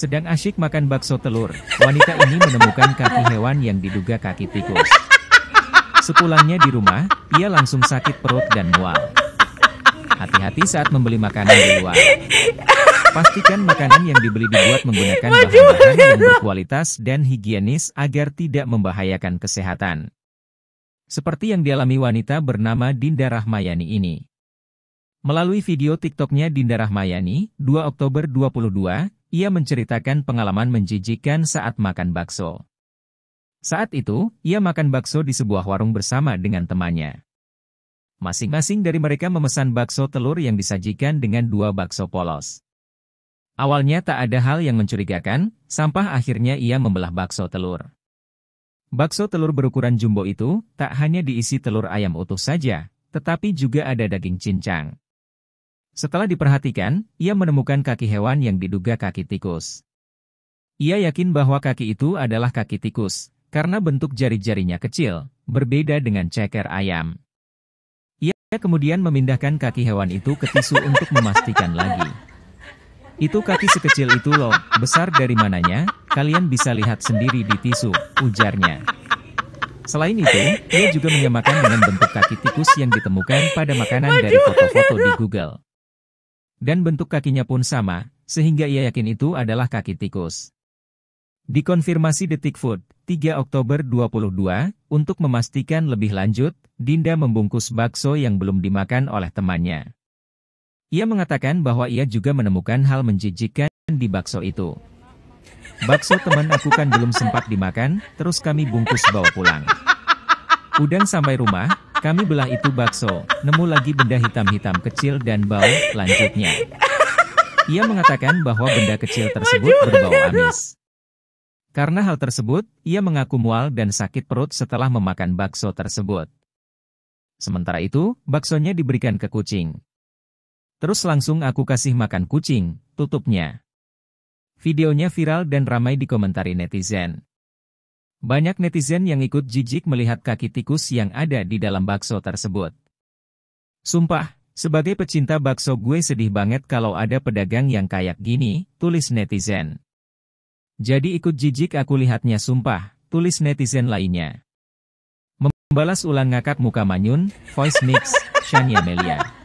Sedang asyik makan bakso telur, wanita ini menemukan kaki hewan yang diduga kaki tikus. Sepulangnya di rumah, ia langsung sakit perut dan mual. Hati-hati saat membeli makanan di luar. Pastikan makanan yang dibeli dibuat menggunakan bahan-bahan yang berkualitas dan higienis agar tidak membahayakan kesehatan. Seperti yang dialami wanita bernama Dinda Rahmayani ini. Melalui video TikToknya Dinda Rahmayani, 2 Oktober 22, ia menceritakan pengalaman menjijikan saat makan bakso. Saat itu, ia makan bakso di sebuah warung bersama dengan temannya. Masing-masing dari mereka memesan bakso telur yang disajikan dengan dua bakso polos. Awalnya tak ada hal yang mencurigakan, sampah akhirnya ia membelah bakso telur. Bakso telur berukuran jumbo itu tak hanya diisi telur ayam utuh saja, tetapi juga ada daging cincang. Setelah diperhatikan, ia menemukan kaki hewan yang diduga kaki tikus. Ia yakin bahwa kaki itu adalah kaki tikus, karena bentuk jari-jarinya kecil, berbeda dengan ceker ayam. Ia kemudian memindahkan kaki hewan itu ke tisu untuk memastikan lagi. Itu kaki sekecil itu loh, besar dari mananya, kalian bisa lihat sendiri di tisu, ujarnya. Selain itu, ia juga menyamakan dengan bentuk kaki tikus yang ditemukan pada makanan dari foto-foto di Google. Dan bentuk kakinya pun sama, sehingga ia yakin itu adalah kaki tikus. Dikonfirmasi Detik Food, 3 Oktober 22, untuk memastikan lebih lanjut, Dinda membungkus bakso yang belum dimakan oleh temannya. Ia mengatakan bahwa ia juga menemukan hal menjijikkan di bakso itu. Bakso teman aku kan belum sempat dimakan, terus kami bungkus bawa pulang. Udang sampai rumah, kami belah itu bakso, nemu lagi benda hitam-hitam kecil dan bau, lanjutnya. Ia mengatakan bahwa benda kecil tersebut berbau amis. Karena hal tersebut, ia mengaku mual dan sakit perut setelah memakan bakso tersebut. Sementara itu, baksonya diberikan ke kucing. Terus langsung aku kasih makan kucing, tutupnya. Videonya viral dan ramai dikomentari netizen. Banyak netizen yang ikut jijik melihat kaki tikus yang ada di dalam bakso tersebut. Sumpah, sebagai pecinta bakso gue sedih banget kalau ada pedagang yang kayak gini, tulis netizen. Jadi ikut jijik aku lihatnya sumpah, tulis netizen lainnya. Membalas ulang ngakak muka manyun, voice mix, Shania Melia.